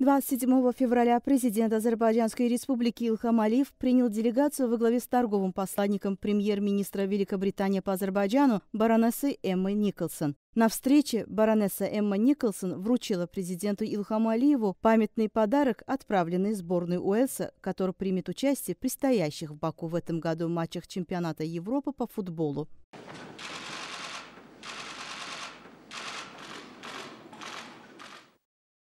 27 февраля президент Азербайджанской республики Илхам Алиев принял делегацию во главе с торговым посланником премьер-министра Великобритании по Азербайджану баронессы Эммы Николсон. На встрече баронесса Эмма Николсон вручила президенту Илхаму Алиеву памятный подарок, отправленный сборной Уэльса, который примет участие в предстоящих в Баку в этом году матчах чемпионата Европы по футболу.